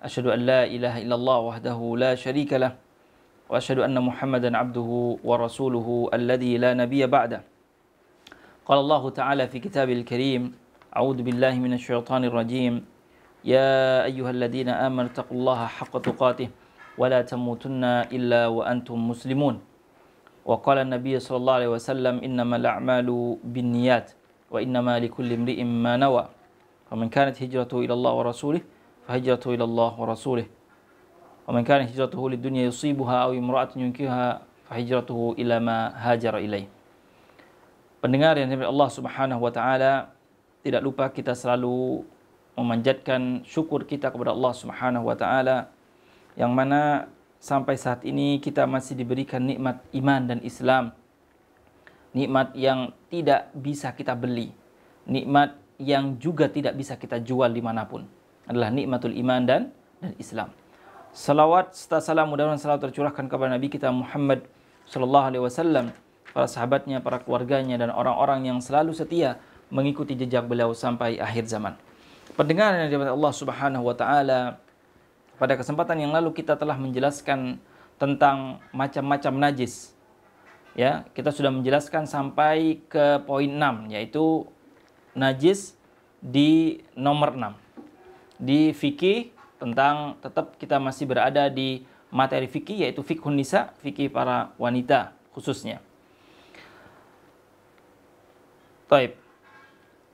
أشهد أن لا إله إلا الله وحده لا شريك له وأشهد أن محمدا عبده ورسوله الذي لا نبي بعده قال الله تعالى في كتابه الكريم أعوذ بالله من الشيطان الرجيم يا أيها الذين آمنوا اتقوا الله حق تقاته ولا تموتن إلا وأنتم مسلمون وقال النبي صلى الله عليه وسلم إنما الأعمال بالنيات وإنما لكل امرئ ما نوى فمن كانت هجرته إلى الله ورسوله فهجرته إلى الله ورسوله ومن كان هجرته للدنيا يصيبها أو امرأة ينكها فهجرته إلى ما هاجر إليه Pendengar yang diberi Allah Subhanahu wa taala, tidak lupa kita selalu memanjatkan syukur kita kepada Allah Subhanahu wa taala yang mana sampai saat ini kita masih diberikan nikmat iman dan Islam. Nikmat yang tidak bisa kita beli, nikmat yang juga tidak bisa kita jual dimanapun adalah nikmatul iman dan dan Islam. Salawat serta salam mudah-mudahan selalu tercurahkan kepada Nabi kita Muhammad Shallallahu Alaihi Wasallam, para sahabatnya, para keluarganya dan orang-orang yang selalu setia mengikuti jejak beliau sampai akhir zaman. Pendengar yang diberikan Allah Subhanahu Wa Taala pada kesempatan yang lalu kita telah menjelaskan tentang macam-macam najis. Ya, kita sudah menjelaskan sampai ke poin 6 yaitu najis di nomor 6 di fikih tentang tetap kita masih berada di materi fikih yaitu fikhun nisa, fikih para wanita khususnya. Taib.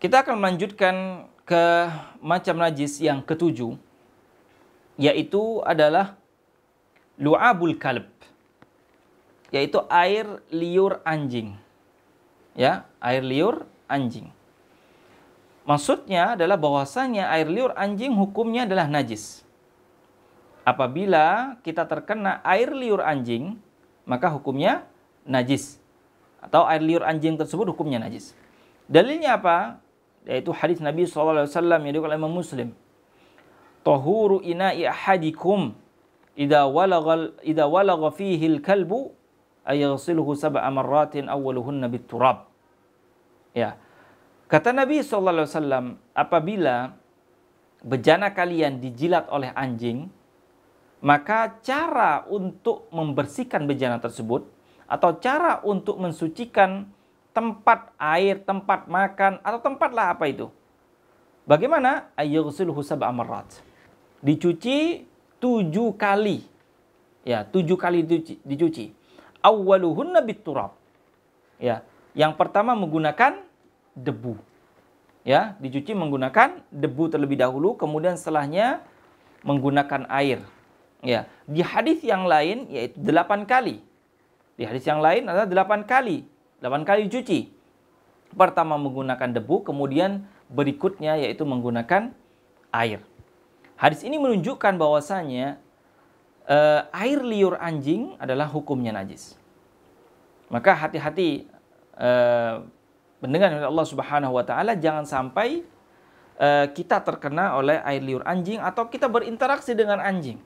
Kita akan melanjutkan ke macam najis yang ketujuh yaitu adalah lu'abul kalb yaitu air liur anjing. Ya, air liur anjing. Maksudnya adalah bahwasanya air liur anjing hukumnya adalah najis. Apabila kita terkena air liur anjing, maka hukumnya najis. Atau air liur anjing tersebut hukumnya najis. Dalilnya apa? Yaitu hadis Nabi SAW yang dikatakan Imam Muslim. Tahuru ina'i ahadikum idha walagha, idha walagha fihi al-kalbu ayaghsiluhu sab'a marratin awwaluhunna bit-turab. Ya. Kata Nabi SAW, apabila bejana kalian dijilat oleh anjing, maka cara untuk membersihkan bejana tersebut atau cara untuk mensucikan tempat air, tempat makan atau tempat tempatlah apa itu. Bagaimana? Ayyusul husab amarat. Dicuci tujuh kali. Ya, tujuh kali dicuci. Awaluhun Nabi Turab, Ya, yang pertama menggunakan debu. Ya, dicuci menggunakan debu terlebih dahulu, kemudian setelahnya menggunakan air. Ya, di hadis yang lain yaitu delapan kali. Di hadis yang lain adalah delapan kali, delapan kali cuci. Pertama menggunakan debu, kemudian berikutnya yaitu menggunakan air. Hadis ini menunjukkan bahwasanya eh, air liur anjing adalah hukumnya najis. Maka hati-hati eh, mendengar dari Allah Subhanahu wa taala jangan sampai uh, kita terkena oleh air liur anjing atau kita berinteraksi dengan anjing.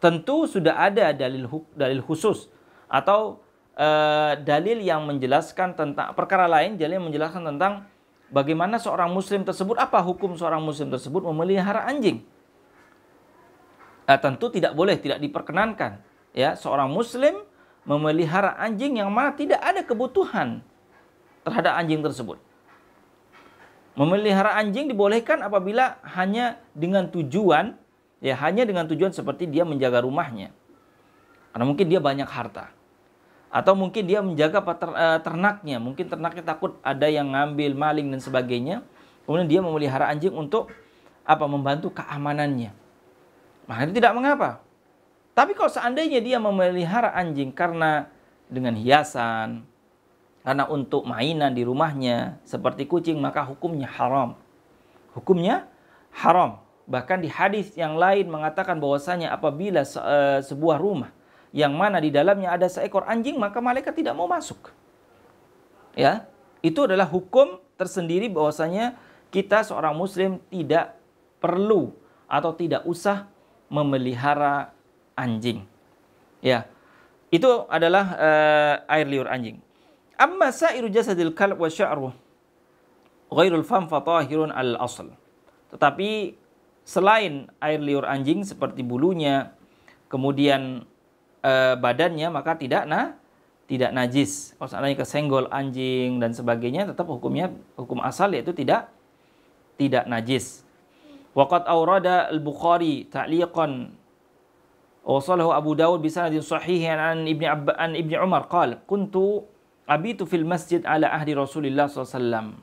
Tentu sudah ada dalil dalil khusus atau uh, dalil yang menjelaskan tentang perkara lain dalil yang menjelaskan tentang bagaimana seorang muslim tersebut apa hukum seorang muslim tersebut memelihara anjing. Nah, tentu tidak boleh, tidak diperkenankan ya seorang muslim memelihara anjing yang mana tidak ada kebutuhan terhadap anjing tersebut. Memelihara anjing dibolehkan apabila hanya dengan tujuan ya hanya dengan tujuan seperti dia menjaga rumahnya. Karena mungkin dia banyak harta. Atau mungkin dia menjaga eh, ternaknya, mungkin ternaknya takut ada yang ngambil, maling dan sebagainya. Kemudian dia memelihara anjing untuk apa? Membantu keamanannya. Nah, itu tidak mengapa. Tapi kalau seandainya dia memelihara anjing karena dengan hiasan, karena untuk mainan di rumahnya seperti kucing maka hukumnya haram. Hukumnya haram. Bahkan di hadis yang lain mengatakan bahwasanya apabila se e, sebuah rumah yang mana di dalamnya ada seekor anjing maka malaikat tidak mau masuk. Ya, itu adalah hukum tersendiri bahwasanya kita seorang muslim tidak perlu atau tidak usah memelihara anjing. Ya. Itu adalah uh, air liur anjing. Amma sa'iru jasadil kalb wa sya'ruh ghairul fam fatahirun al asl. Tetapi selain air liur anjing seperti bulunya, kemudian e, badannya maka tidak nah tidak najis. Kalau seandainya kesenggol anjing dan sebagainya tetap hukumnya hukum asal yaitu tidak tidak najis. Wakat aurada al-Bukhari ta'liqan وصله أبو داود بسند صحيح عن ابن عب... عن ابن عمر قال كنت abitu fil masjid ala ahli Rasulullah SAW.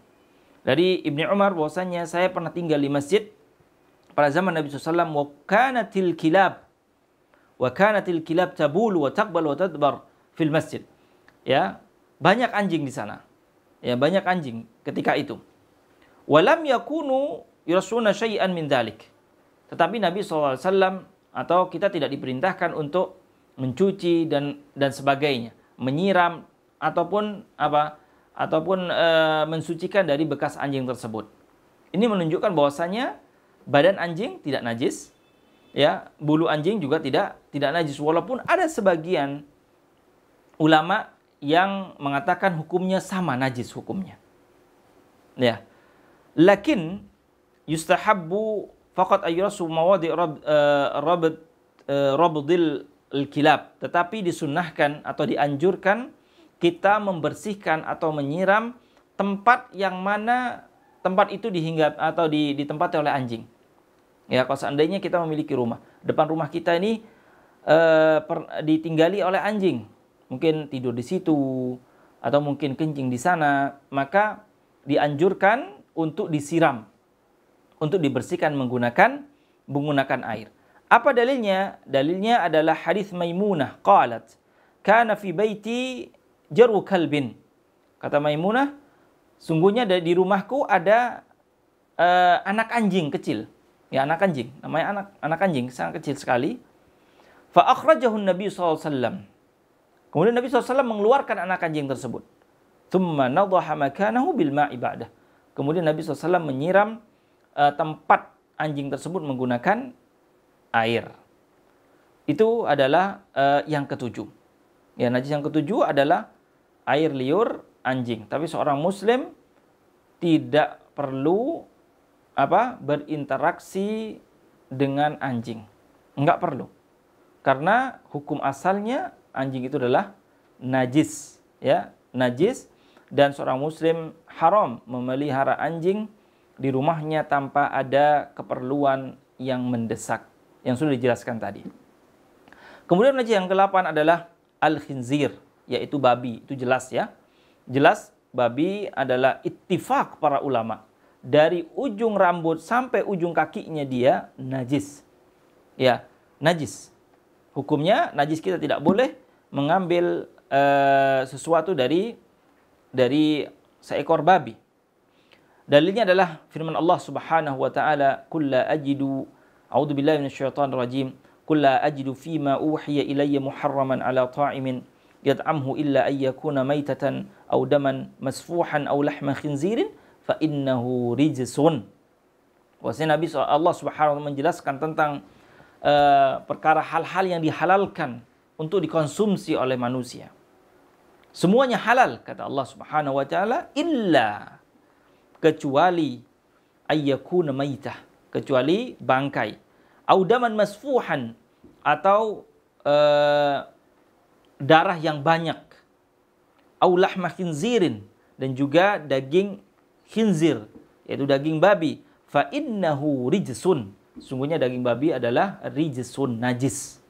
Dari ibni Umar bahwasanya saya pernah tinggal di masjid pada zaman Nabi SAW wa kanatil kilab wa kanatil kilab tabul, wa taqbal wa tadbar fil masjid. Ya, banyak anjing di sana. Ya, banyak anjing ketika itu. Walam yakunu yurasuna syai'an min dhalik. Tetapi Nabi SAW atau kita tidak diperintahkan untuk mencuci dan dan sebagainya, menyiram ataupun apa ataupun e, mensucikan dari bekas anjing tersebut. Ini menunjukkan bahwasanya badan anjing tidak najis, ya bulu anjing juga tidak tidak najis walaupun ada sebagian ulama yang mengatakan hukumnya sama najis hukumnya. Ya. Lakin yustahabbu faqat ayyurasu mawadi rab, eh, rabt eh, rabdil kilab tetapi disunnahkan atau dianjurkan kita membersihkan atau menyiram tempat yang mana tempat itu dihinggap atau ditempati oleh anjing. Ya, kalau seandainya kita memiliki rumah, depan rumah kita ini e, per, ditinggali oleh anjing, mungkin tidur di situ atau mungkin kencing di sana, maka dianjurkan untuk disiram, untuk dibersihkan menggunakan menggunakan air. Apa dalilnya? Dalilnya adalah hadis Maimunah qalat, "Kana fi baiti jaru kalbin. Kata Maimunah, sungguhnya di rumahku ada uh, anak anjing kecil. Ya anak anjing, namanya anak anak anjing sangat kecil sekali. Fa akhrajahu Nabi SAW. Kemudian Nabi SAW mengeluarkan anak anjing tersebut. Thumma nadhaha makanahu bil ba'dah. Kemudian Nabi SAW menyiram uh, tempat anjing tersebut menggunakan air. Itu adalah uh, yang ketujuh. Ya, najis yang ketujuh adalah air liur anjing. Tapi seorang muslim tidak perlu apa berinteraksi dengan anjing. Enggak perlu. Karena hukum asalnya anjing itu adalah najis, ya, najis dan seorang muslim haram memelihara anjing di rumahnya tanpa ada keperluan yang mendesak yang sudah dijelaskan tadi. Kemudian najis yang ke-8 adalah al-khinzir yaitu babi. Itu jelas ya. Jelas babi adalah ittifak para ulama. Dari ujung rambut sampai ujung kakinya dia najis. Ya, najis. Hukumnya najis kita tidak boleh mengambil eh, sesuatu dari dari seekor babi. Dalilnya adalah firman Allah Subhanahu wa taala, "Kulla ajidu a'udzu billahi minasyaitonir rajim, kulla ajidu fima uhiya ilayya muharraman ala ta'imin" yat'amhu illa ayyakuna maitatan aw daman masfuhan aw lahma khinzirin fa innahu rijsun. Wasnya Nabi Allah Subhanahu wa taala menjelaskan tentang uh, perkara hal-hal yang dihalalkan untuk dikonsumsi oleh manusia. Semuanya halal kata Allah Subhanahu wa taala illa kecuali ayyakuna maitah kecuali bangkai audaman masfuhan atau uh, darah yang banyak. Aulah makin zirin dan juga daging khinzir yaitu daging babi fa innahu rijsun sungguhnya daging babi adalah rijsun najis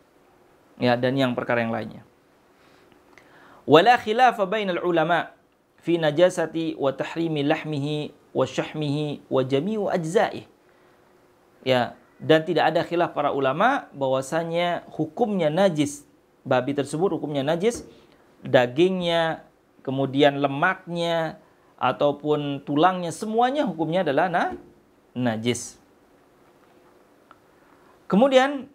ya dan yang perkara yang lainnya wala khilafa bainal ulama fi najasati wa tahrimi lahmihi wa syahmihi wa jami'u ajza'i ya dan tidak ada khilaf para ulama bahwasanya hukumnya najis babi tersebut hukumnya najis, dagingnya, kemudian lemaknya ataupun tulangnya semuanya hukumnya adalah na najis. Kemudian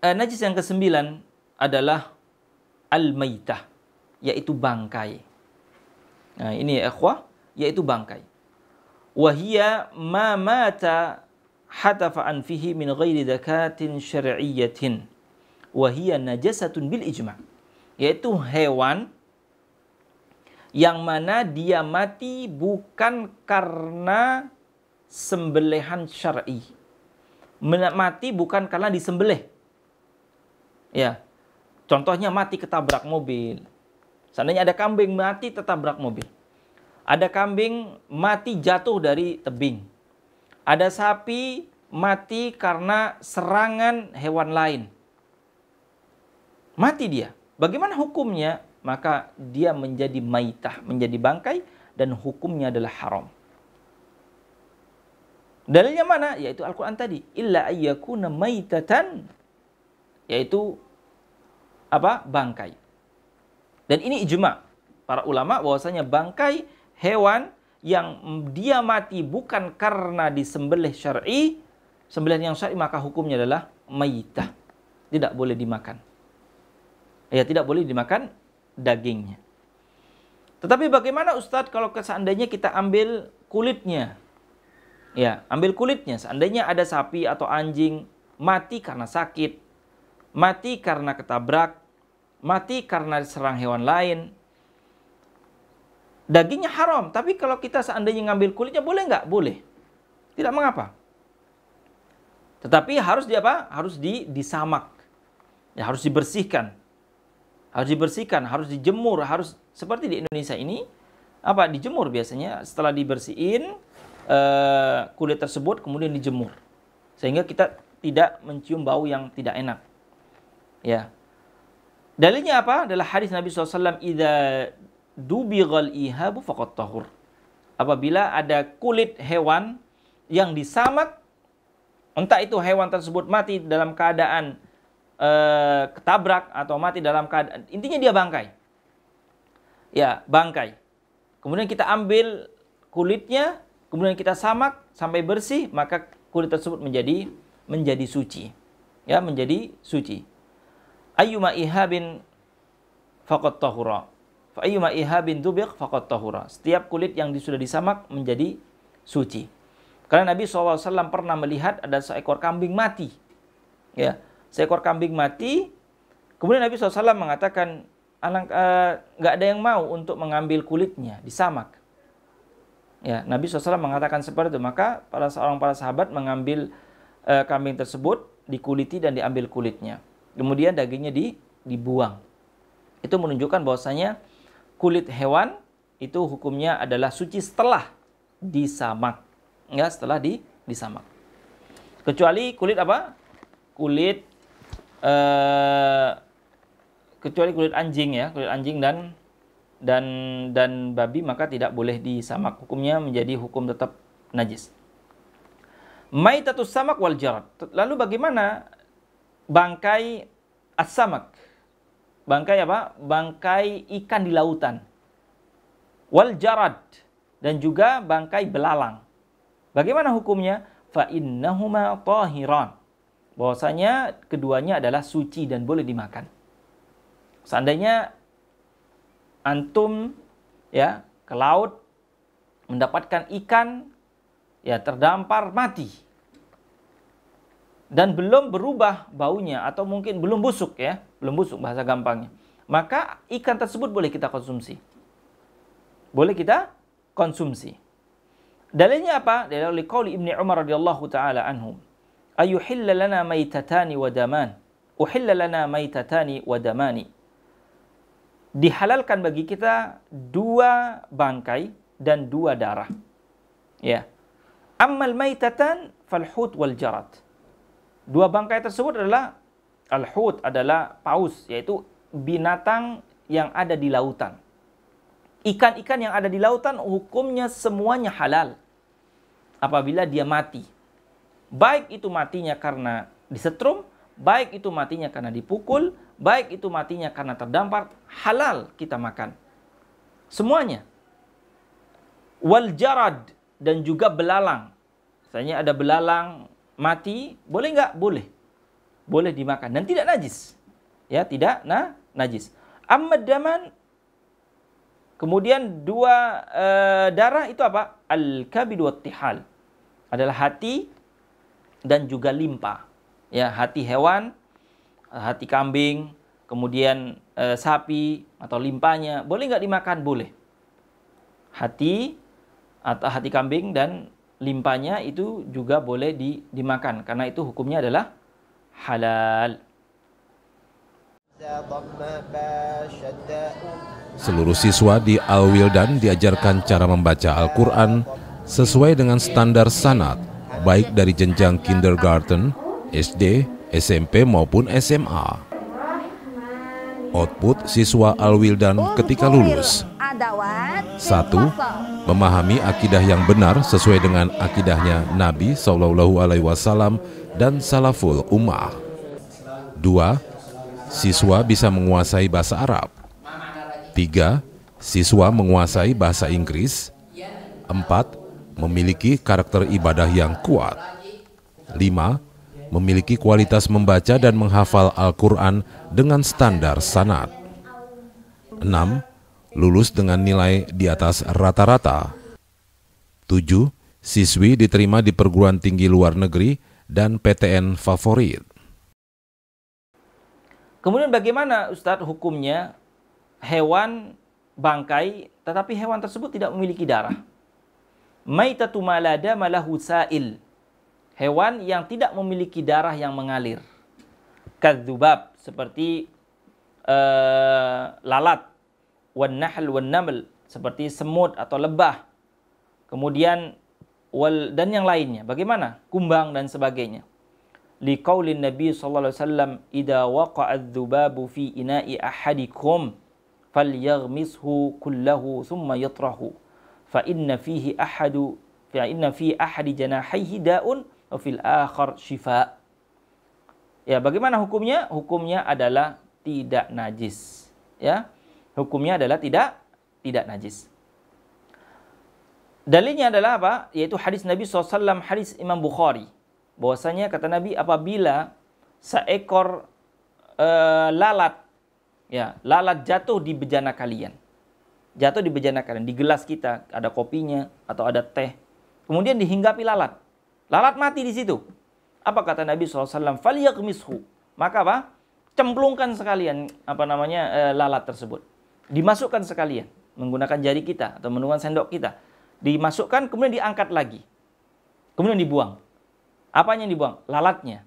eh, najis yang kesembilan adalah al-maitah yaitu bangkai. Nah, ini ya ikhwah, yaitu bangkai. Wahia ma mata hatafa an min ghairi zakatin syar'iyyatin wahia najasatun bil ijma yaitu hewan yang mana dia mati bukan karena sembelihan syar'i mati bukan karena disembelih ya contohnya mati ketabrak mobil seandainya ada kambing mati ketabrak mobil ada kambing mati jatuh dari tebing ada sapi mati karena serangan hewan lain mati dia. Bagaimana hukumnya? Maka dia menjadi maitah, menjadi bangkai dan hukumnya adalah haram. Dalilnya mana? Yaitu Al-Quran tadi. Illa ayyakuna maitatan. Yaitu apa? Bangkai. Dan ini ijma. Para ulama bahwasanya bangkai hewan yang dia mati bukan karena disembelih syar'i, sembelihan yang syar'i maka hukumnya adalah maitah. Tidak boleh dimakan ya tidak boleh dimakan dagingnya. Tetapi bagaimana Ustadz kalau seandainya kita ambil kulitnya? Ya, ambil kulitnya. Seandainya ada sapi atau anjing mati karena sakit, mati karena ketabrak, mati karena serang hewan lain. Dagingnya haram, tapi kalau kita seandainya ngambil kulitnya boleh nggak? Boleh. Tidak mengapa. Tetapi harus diapa? Harus di, disamak. Ya, harus dibersihkan harus dibersihkan, harus dijemur, harus seperti di Indonesia ini apa dijemur biasanya setelah dibersihin uh, kulit tersebut kemudian dijemur sehingga kita tidak mencium bau yang tidak enak. Ya. Dalilnya apa? Adalah hadis Nabi SAW Ida dubighal ihabu faqat tahur. Apabila ada kulit hewan yang disamak, entah itu hewan tersebut mati dalam keadaan Eh, ketabrak atau mati dalam keadaan intinya dia bangkai. Ya, bangkai. Kemudian kita ambil kulitnya, kemudian kita samak sampai bersih, maka kulit tersebut menjadi menjadi suci. Ya, menjadi suci. Ayyuma ihabin faqat tahura. Fa ayyuma ihabin dubiq faqat tahura. Setiap kulit yang sudah disamak menjadi suci. Karena Nabi SAW pernah melihat ada seekor kambing mati. Ya seekor kambing mati. Kemudian Nabi SAW mengatakan, anak eh, nggak uh, ada yang mau untuk mengambil kulitnya, disamak. Ya, Nabi SAW mengatakan seperti itu. Maka para seorang para sahabat mengambil uh, kambing tersebut, dikuliti dan diambil kulitnya. Kemudian dagingnya di, dibuang. Itu menunjukkan bahwasanya kulit hewan itu hukumnya adalah suci setelah disamak. Ya, setelah di, disamak. Kecuali kulit apa? Kulit Eh, kecuali kulit anjing ya, kulit anjing dan dan dan babi maka tidak boleh disamak. Hukumnya menjadi hukum tetap najis. Maitatus samak wal jarad. Lalu bagaimana bangkai asamak, Bangkai apa? Bangkai ikan di lautan. Wal jarad dan juga bangkai belalang. Bagaimana hukumnya? Fa tahiran bahwasanya keduanya adalah suci dan boleh dimakan. Seandainya antum ya ke laut mendapatkan ikan ya terdampar mati dan belum berubah baunya atau mungkin belum busuk ya, belum busuk bahasa gampangnya. Maka ikan tersebut boleh kita konsumsi. Boleh kita konsumsi. Dalilnya apa? Dalil oleh Ibnu Umar radhiyallahu taala anhum ayuhilla lana maitatani wadaman, daman maitatani dihalalkan bagi kita dua bangkai dan dua darah ya ammal maitatan falhut waljarat. wal jarat dua bangkai tersebut adalah alhut adalah paus yaitu binatang yang ada di lautan ikan-ikan yang ada di lautan hukumnya semuanya halal apabila dia mati Baik itu matinya karena disetrum, baik itu matinya karena dipukul, baik itu matinya karena terdampar, halal kita makan. Semuanya. Wal jarad dan juga belalang. Misalnya ada belalang mati, boleh nggak? Boleh. Boleh dimakan dan tidak najis. Ya, tidak nah, najis. Amma daman Kemudian dua e, darah itu apa? Al-kabid tihal. Adalah hati dan juga limpa. Ya, hati hewan, hati kambing, kemudian e, sapi atau limpanya, boleh nggak dimakan? Boleh. Hati atau hati kambing dan limpanya itu juga boleh di, dimakan karena itu hukumnya adalah halal. Seluruh siswa di Al-Wildan diajarkan cara membaca Al-Quran sesuai dengan standar sanat baik dari jenjang kindergarten, SD, SMP maupun SMA. Output siswa Alwildan ketika lulus. 1. Memahami akidah yang benar sesuai dengan akidahnya Nabi Shallallahu Alaihi Wasallam dan Salaful Ummah. 2. Siswa bisa menguasai bahasa Arab. 3. Siswa menguasai bahasa Inggris. empat memiliki karakter ibadah yang kuat. 5. Memiliki kualitas membaca dan menghafal Al-Quran dengan standar sanat. 6. Lulus dengan nilai di atas rata-rata. 7. Siswi diterima di perguruan tinggi luar negeri dan PTN favorit. Kemudian bagaimana Ustadz hukumnya hewan bangkai tetapi hewan tersebut tidak memiliki darah? Maitatu malada malahu sa'il. Hewan yang tidak memiliki darah yang mengalir. Kadzubab seperti uh, lalat, wan nahl wan naml seperti semut atau lebah. Kemudian wal dan yang lainnya. Bagaimana? Kumbang dan sebagainya. Liqaulin Nabi sallallahu alaihi wasallam idza waqa'a dzubabu fi ina'i ahadikum falyaghmishu kullahu thumma yatrahu fa inna fihi ahadu fa inna fi ahadi janahihi daun wa fil akhar shifa. Ya, bagaimana hukumnya? Hukumnya adalah tidak najis, ya. Hukumnya adalah tidak tidak najis. Dalilnya adalah apa? Yaitu hadis Nabi SAW, hadis Imam Bukhari. Bahwasanya kata Nabi apabila seekor uh, lalat ya, lalat jatuh di bejana kalian jatuh di bejana kalian, di gelas kita, ada kopinya atau ada teh. Kemudian dihinggapi lalat. Lalat mati di situ. Apa kata Nabi SAW? mishu Maka apa? Cemplungkan sekalian apa namanya e, lalat tersebut. Dimasukkan sekalian menggunakan jari kita atau menggunakan sendok kita. Dimasukkan kemudian diangkat lagi. Kemudian dibuang. apa yang dibuang? Lalatnya.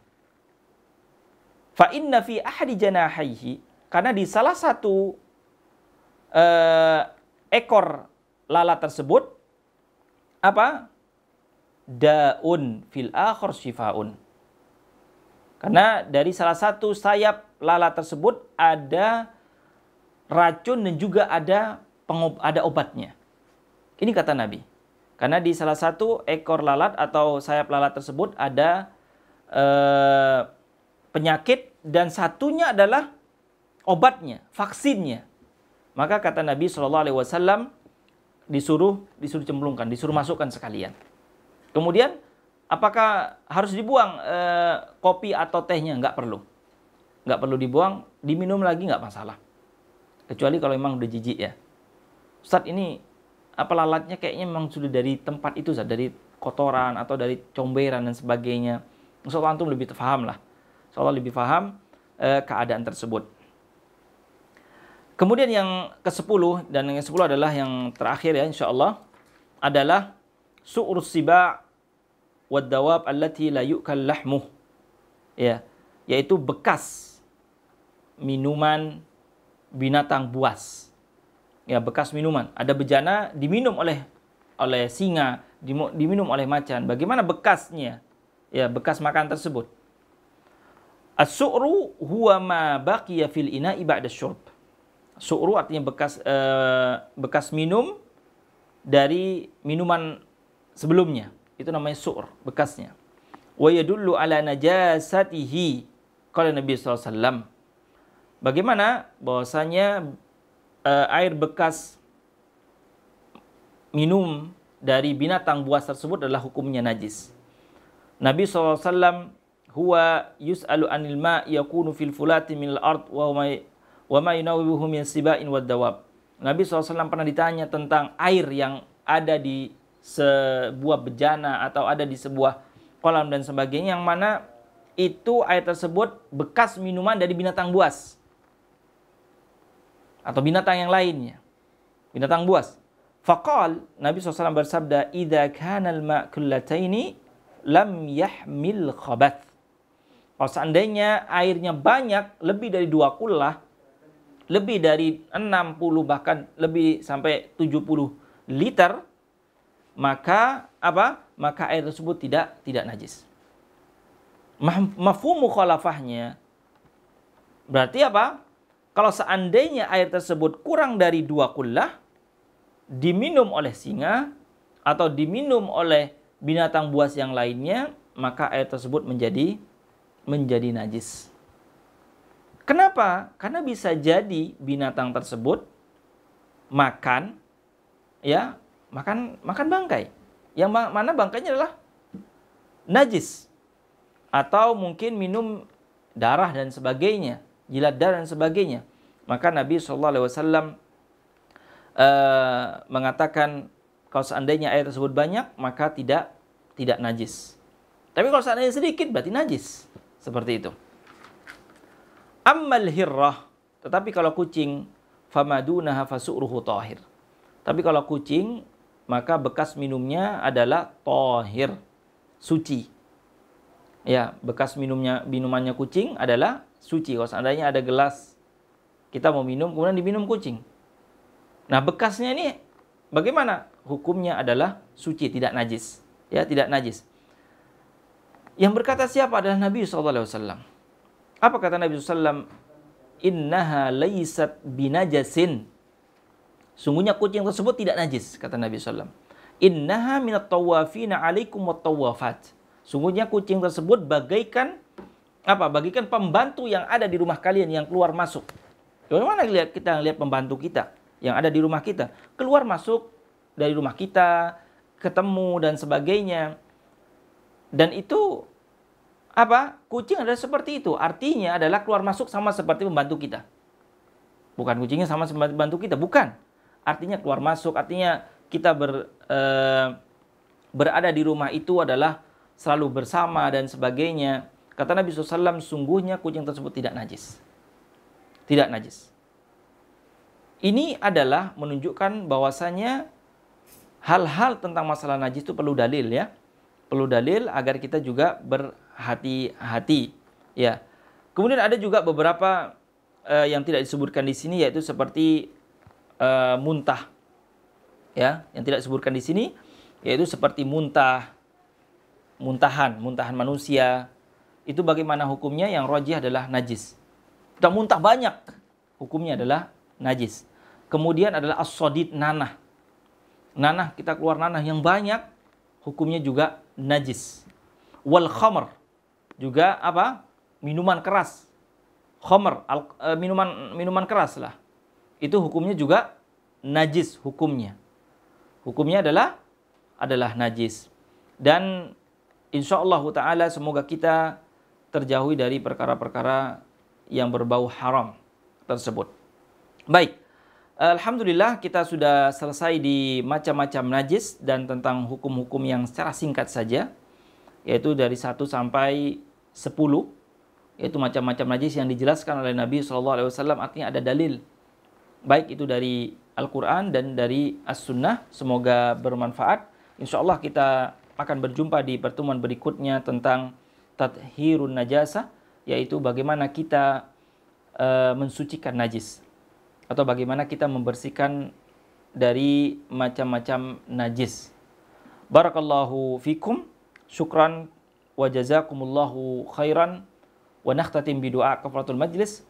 Fa inna fi ahadi karena di salah satu eh, ekor lalat tersebut apa? Daun fil akhir syifaun. Karena dari salah satu sayap lalat tersebut ada racun dan juga ada pengob, ada obatnya. Ini kata Nabi. Karena di salah satu ekor lalat atau sayap lalat tersebut ada eh, penyakit dan satunya adalah obatnya, vaksinnya. Maka kata Nabi Shallallahu Alaihi Wasallam disuruh disuruh cemplungkan, disuruh masukkan sekalian. Kemudian apakah harus dibuang eh, kopi atau tehnya? Nggak perlu, nggak perlu dibuang, diminum lagi nggak masalah. Kecuali kalau memang udah jijik ya. Ustadz ini apa lalatnya kayaknya memang sudah dari tempat itu, Ustadz, dari kotoran atau dari comberan dan sebagainya. Insya Allah antum lebih paham lah. Insya Allah lebih paham eh, keadaan tersebut. Kemudian yang ke-10 dan yang ke-10 adalah yang terakhir ya insyaallah adalah suur siba' wad dawab allati la yu'kal lahmuh. Ya, yaitu bekas minuman binatang buas. Ya, bekas minuman. Ada bejana diminum oleh oleh singa, diminum oleh macan. Bagaimana bekasnya? Ya, bekas makan tersebut. As-su'ru huwa ma baqiya fil ina'i ba'da syurb su'ru artinya bekas eh, bekas minum dari minuman sebelumnya. Itu namanya sur bekasnya. Wa yadullu ala najasatihi qala Nabi SAW. Bagaimana bahwasanya eh, air bekas minum dari binatang buas tersebut adalah hukumnya najis. Nabi SAW huwa yus'alu anil ma yakunu fil fulati al ard wa huwa wa ma yunawwihu min sibain wad dawab. Nabi SAW pernah ditanya tentang air yang ada di sebuah bejana atau ada di sebuah kolam dan sebagainya yang mana itu air tersebut bekas minuman dari binatang buas atau binatang yang lainnya binatang buas faqal Nabi SAW bersabda idza kana al-ma' kullataini lam yahmil khabath kalau seandainya airnya banyak lebih dari dua kullah lebih dari 60 bahkan lebih sampai 70 liter maka apa? Maka air tersebut tidak tidak najis. Mafhum mukhalafahnya berarti apa? Kalau seandainya air tersebut kurang dari dua kullah diminum oleh singa atau diminum oleh binatang buas yang lainnya, maka air tersebut menjadi menjadi najis. Kenapa? Karena bisa jadi binatang tersebut makan ya, makan makan bangkai. Yang mana bangkainya adalah najis atau mungkin minum darah dan sebagainya, jilat darah dan sebagainya. Maka Nabi Shallallahu alaihi wasallam eh, mengatakan kalau seandainya air tersebut banyak maka tidak tidak najis. Tapi kalau seandainya sedikit berarti najis. Seperti itu. Ammal hirrah, tetapi kalau kucing, famadunaha fasu'ruhu tahir. Tapi kalau kucing, maka bekas minumnya adalah tahir, suci. Ya, bekas minumnya minumannya kucing adalah suci. Kalau seandainya ada gelas kita mau minum kemudian diminum kucing. Nah, bekasnya ini bagaimana? Hukumnya adalah suci, tidak najis. Ya, tidak najis. Yang berkata siapa adalah Nabi SAW. Apa kata Nabi SAW? Innaha laysat binajasin. Sungguhnya kucing tersebut tidak najis, kata Nabi SAW. Innaha minat tawafina alaikum wat Sungguhnya kucing tersebut bagaikan apa? Bagaikan pembantu yang ada di rumah kalian yang keluar masuk. Bagaimana kita lihat pembantu kita yang ada di rumah kita? Keluar masuk dari rumah kita, ketemu dan sebagainya. Dan itu apa? Kucing adalah seperti itu. Artinya adalah keluar masuk sama seperti membantu kita. Bukan kucingnya sama seperti membantu kita, bukan. Artinya keluar masuk, artinya kita ber, e, berada di rumah itu adalah selalu bersama dan sebagainya. Kata Nabi SAW, sungguhnya kucing tersebut tidak najis. Tidak najis. Ini adalah menunjukkan bahwasanya hal-hal tentang masalah najis itu perlu dalil ya. Perlu dalil agar kita juga ber, hati-hati ya. Kemudian ada juga beberapa uh, yang tidak disebutkan di sini yaitu seperti uh, muntah. Ya, yang tidak disebutkan di sini yaitu seperti muntah, muntahan, muntahan manusia. Itu bagaimana hukumnya? Yang rojih adalah najis. Kita muntah banyak, hukumnya adalah najis. Kemudian adalah asodit nanah. Nanah kita keluar nanah yang banyak, hukumnya juga najis. Wal khamr juga apa? minuman keras. homer al, e, minuman minuman keras lah. Itu hukumnya juga najis hukumnya. Hukumnya adalah adalah najis. Dan insya Allah taala semoga kita terjauhi dari perkara-perkara yang berbau haram tersebut. Baik. Alhamdulillah kita sudah selesai di macam-macam najis dan tentang hukum-hukum yang secara singkat saja yaitu dari 1 sampai sepuluh yaitu macam-macam najis yang dijelaskan oleh Nabi Shallallahu Alaihi Wasallam artinya ada dalil baik itu dari Al-Quran dan dari As-Sunnah semoga bermanfaat Insya Allah kita akan berjumpa di pertemuan berikutnya tentang tathirun najasa yaitu bagaimana kita e, mensucikan najis atau bagaimana kita membersihkan dari macam-macam najis Barakallahu fikum syukran wajazakumullahu khairan wa nakhtatim bidu'a kafaratul majlis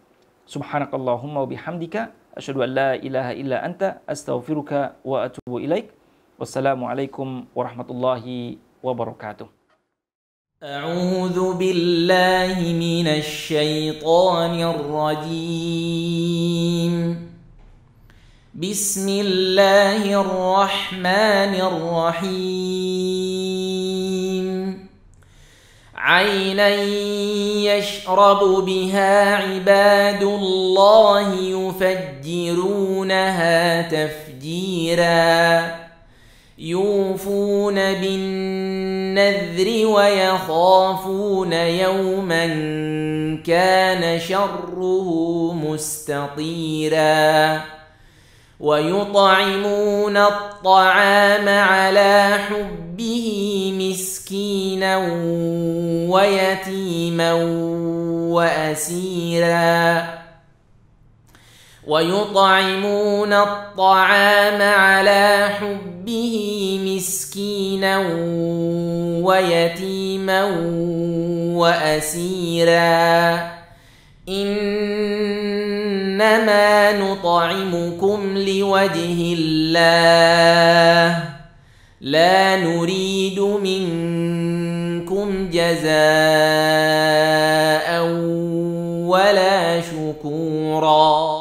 subhanakallahumma wa bihamdika asyhadu an la ilaha illa anta astaghfiruka wa atubu ilaik wassalamualaikum warahmatullahi wabarakatuh أعوذ بالله من الشيطان الرجيم بسم الله الرحمن الرحيم عينا يشرب بها عباد الله يفجرونها تفجيرا يوفون بالنذر ويخافون يوما كان شره مستطيرا ويطعمون الطعام على حبه مسكينا ويتيما واسيرا ويطعمون الطعام على حبه مسكينا ويتيما واسيرا انما نطعمكم لوجه الله لا نريد منكم جزاء ولا شكورا